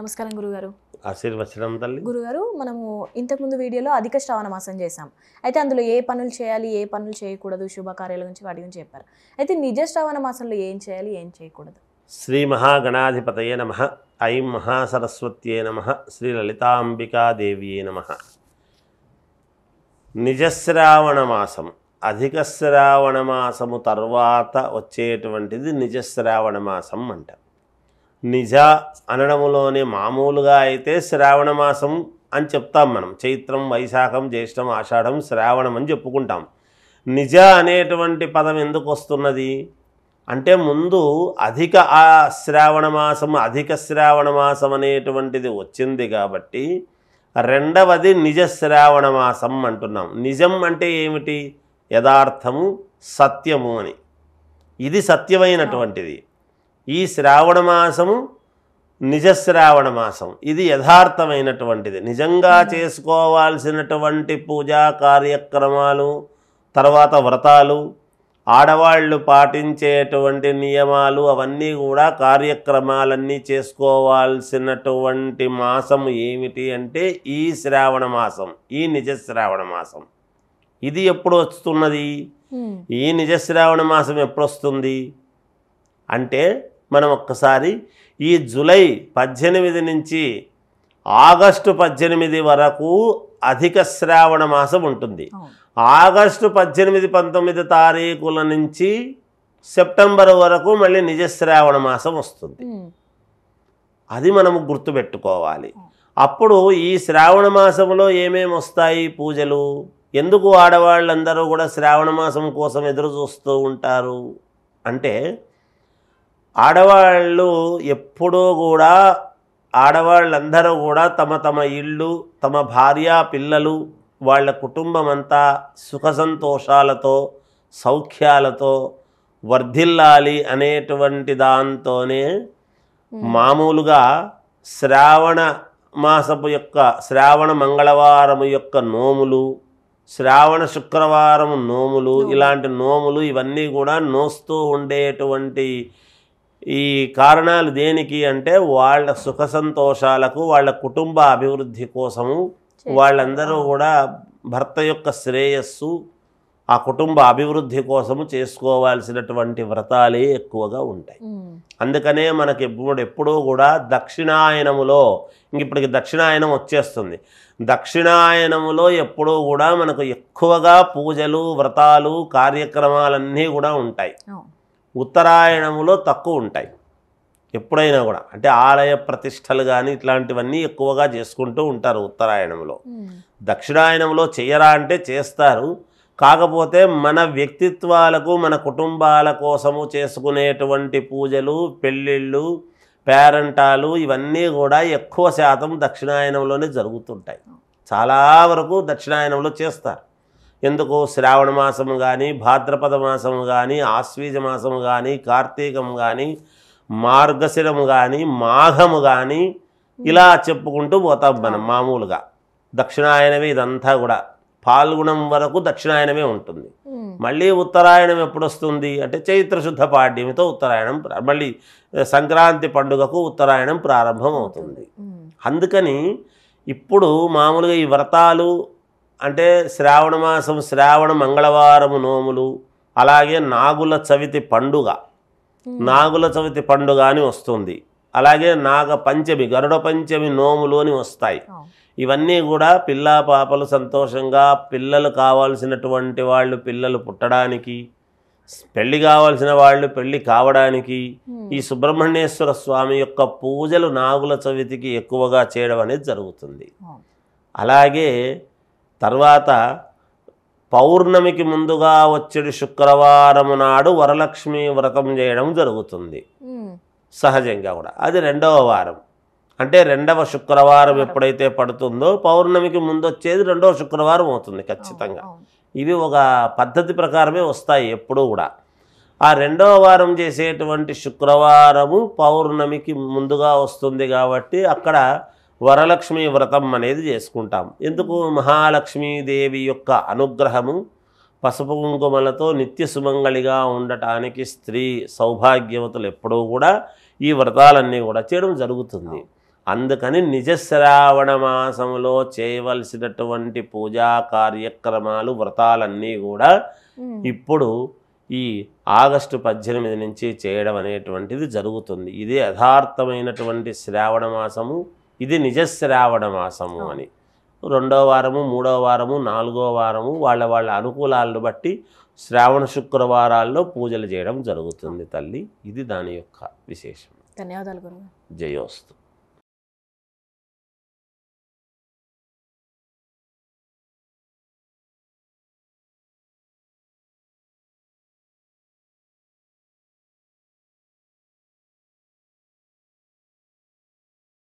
నమస్కారం గురుగారు ఆశీర్వచనం తల్లి గురుగారు మనము ఇంతకుముందు వీడియోలో అధిక శ్రావణ మాసం చేసాం అయితే అందులో ఏ పనులు చేయాలి ఏ పనులు చేయకూడదు శుభకార్యాల గురించి వాటి గురించి చెప్పారు అయితే నిజ శ్రావణ మాసంలో ఏం చేయాలి ఏం చేయకూడదు శ్రీ మహాగణాధిపతయే నమ ఐం మహాసరస్వత్యే నమ శ్రీ లలితాంబికాదేవియే నమ నిజశ్రావణ మాసం అధిక శ్రావణ మాసము తర్వాత వచ్చేటువంటిది నిజశ్రావణ మాసం అంటారు నిజ అనడములోనే మామూలుగా అయితే శ్రావణ మాసం అని చెప్తాం మనం చైత్రం వైశాఖం జ్యేష్టం ఆషాఢం శ్రావణం అని చెప్పుకుంటాం నిజ అనేటువంటి పదం ఎందుకు వస్తున్నది అంటే ముందు అధిక ఆ శ్రావణ మాసం అధిక శ్రావణ మాసం అనేటువంటిది వచ్చింది కాబట్టి రెండవది నిజ శ్రావణ మాసం అంటున్నాం నిజం అంటే ఏమిటి యథార్థము సత్యము అని ఇది సత్యమైనటువంటిది ఈ శ్రావణ మాసము నిజశ్రావణ మాసం ఇది యథార్థమైనటువంటిది నిజంగా hmm. చేసుకోవాల్సినటువంటి పూజా కార్యక్రమాలు తర్వాత వ్రతాలు ఆడవాళ్ళు పాటించేటువంటి నియమాలు అవన్నీ కూడా కార్యక్రమాలన్నీ చేసుకోవాల్సినటువంటి మాసం ఏమిటి అంటే ఈ శ్రావణ మాసం ఈ నిజశ్రావణ మాసం ఇది ఎప్పుడు వస్తున్నది hmm. ఈ నిజశ్రావణ మాసం ఎప్పుడు వస్తుంది అంటే మనం ఒక్కసారి ఈ జులై పద్దెనిమిది నుంచి ఆగస్టు పద్దెనిమిది వరకు అధిక శ్రావణ మాసం ఉంటుంది ఆగస్టు పద్దెనిమిది పంతొమ్మిది తారీఖుల నుంచి సెప్టెంబర్ వరకు మళ్ళీ నిజశ్రావణ మాసం వస్తుంది అది మనము గుర్తుపెట్టుకోవాలి అప్పుడు ఈ శ్రావణ మాసంలో ఏమేమి వస్తాయి పూజలు ఎందుకు ఆడవాళ్ళందరూ కూడా శ్రావణ మాసం కోసం ఎదురు చూస్తూ ఉంటారు అంటే ఆడవాళ్ళు ఎప్పుడూ కూడా ఆడవాళ్ళందరూ కూడా తమ తమ ఇళ్ళు తమ భార్య పిల్లలు వాళ్ళ కుటుంబం అంతా సుఖ సంతోషాలతో సౌఖ్యాలతో వర్ధిల్లాలి అనేటువంటి దాంతోనే మామూలుగా శ్రావణ మాసపు యొక్క శ్రావణ మంగళవారము యొక్క నోములు శ్రావణ శుక్రవారం నోములు ఇలాంటి నోములు ఇవన్నీ కూడా నోస్తూ ఉండేటువంటి ఈ కారణాలు దేనికి అంటే వాళ్ళ సుఖ సంతోషాలకు వాళ్ళ కుటుంబ అభివృద్ధి కోసము వాళ్ళందరూ కూడా భర్త యొక్క శ్రేయస్సు ఆ కుటుంబ అభివృద్ధి కోసము చేసుకోవాల్సినటువంటి వ్రతాలే ఎక్కువగా ఉంటాయి అందుకనే మనకి ఇప్పుడు ఎప్పుడూ కూడా దక్షిణాయనములో ఇంక ఇప్పటికి దక్షిణాయనం వచ్చేస్తుంది దక్షిణాయనములో ఎప్పుడూ కూడా మనకు ఎక్కువగా పూజలు వ్రతాలు కార్యక్రమాలన్నీ కూడా ఉంటాయి ఉత్తరాయణములో తక్కువ ఉంటాయి ఎప్పుడైనా కూడా అంటే ఆలయ ప్రతిష్టలు కానీ ఇట్లాంటివన్నీ ఎక్కువగా చేసుకుంటూ ఉంటారు ఉత్తరాయణంలో దక్షిణాయనంలో చేయరా అంటే చేస్తారు కాకపోతే మన వ్యక్తిత్వాలకు మన కుటుంబాల కోసము చేసుకునేటువంటి పూజలు పెళ్ళిళ్ళు పేరంటాలు ఇవన్నీ కూడా ఎక్కువ శాతం దక్షిణాయనంలోనే జరుగుతుంటాయి చాలా వరకు దక్షిణాయనంలో చేస్తారు ఎందుకు శ్రావణ మాసం కానీ భాద్రపద మాసం కానీ ఆశ్వీజ మాసం కానీ కార్తీకం కానీ మార్గశిరం కానీ మాఘము కానీ ఇలా చెప్పుకుంటూ పోతాం మనం మామూలుగా దక్షిణాయనమే ఇదంతా కూడా పాల్గుణం వరకు దక్షిణాయనమే ఉంటుంది మళ్ళీ ఉత్తరాయణం ఎప్పుడు వస్తుంది అంటే చైత్రశుద్ధ పాడ్యమితో ఉత్తరాయణం మళ్ళీ సంక్రాంతి పండుగకు ఉత్తరాయణం ప్రారంభం అవుతుంది అందుకని ఇప్పుడు మామూలుగా ఈ వ్రతాలు అంటే శ్రావణ మాసం శ్రావణ మంగళవారం నోములు అలాగే నాగుల చవితి పండుగ నాగుల చవితి పండుగ అని వస్తుంది అలాగే నాగ పంచమి గరుడ పంచమి నోములు అని వస్తాయి ఇవన్నీ కూడా పిల్ల పాపలు సంతోషంగా పిల్లలు కావాల్సినటువంటి వాళ్ళు పిల్లలు పుట్టడానికి పెళ్లి కావాల్సిన వాళ్ళు పెళ్లి కావడానికి ఈ సుబ్రహ్మణ్యేశ్వర స్వామి యొక్క పూజలు నాగుల చవితికి ఎక్కువగా చేయడం అనేది జరుగుతుంది అలాగే తర్వాత పౌర్ణమికి ముందుగా వచ్చేడు శుక్రవారం నాడు వరలక్ష్మి వ్రతం చేయడం జరుగుతుంది సహజంగా కూడా అది రెండవ వారం అంటే రెండవ శుక్రవారం ఎప్పుడైతే పడుతుందో పౌర్ణమికి ముందు వచ్చేది రెండవ శుక్రవారం అవుతుంది ఖచ్చితంగా ఇవి ఒక పద్ధతి ప్రకారమే వస్తాయి ఎప్పుడూ కూడా ఆ రెండవ వారం చేసేటువంటి శుక్రవారము పౌర్ణమికి ముందుగా వస్తుంది కాబట్టి అక్కడ వరలక్ష్మి వ్రతం అనేది చేసుకుంటాం ఎందుకు మహాలక్ష్మీదేవి యొక్క అనుగ్రహము పసుపు కుంకుమలతో నిత్య సుమంగళిగా ఉండటానికి స్త్రీ సౌభాగ్యవతులు ఎప్పుడూ కూడా ఈ వ్రతాలన్నీ కూడా చేయడం జరుగుతుంది అందుకని నిజశ్రావణ మాసంలో చేయవలసినటువంటి పూజా కార్యక్రమాలు వ్రతాలన్నీ కూడా ఇప్పుడు ఈ ఆగస్టు పద్దెనిమిది నుంచి చేయడం అనేటువంటిది జరుగుతుంది ఇదే యథార్థమైనటువంటి శ్రావణ మాసము ఇది నిజశ్రావణ మాసము అని రెండో వారము మూడో వారము నాలుగో వారము వాళ్ళ వాళ్ళ అనుకూలాలను బట్టి శ్రావణ శుక్రవారాల్లో పూజలు చేయడం జరుగుతుంది తల్లి ఇది దాని యొక్క విశేషం ధన్యవాదాలు జయోస్తు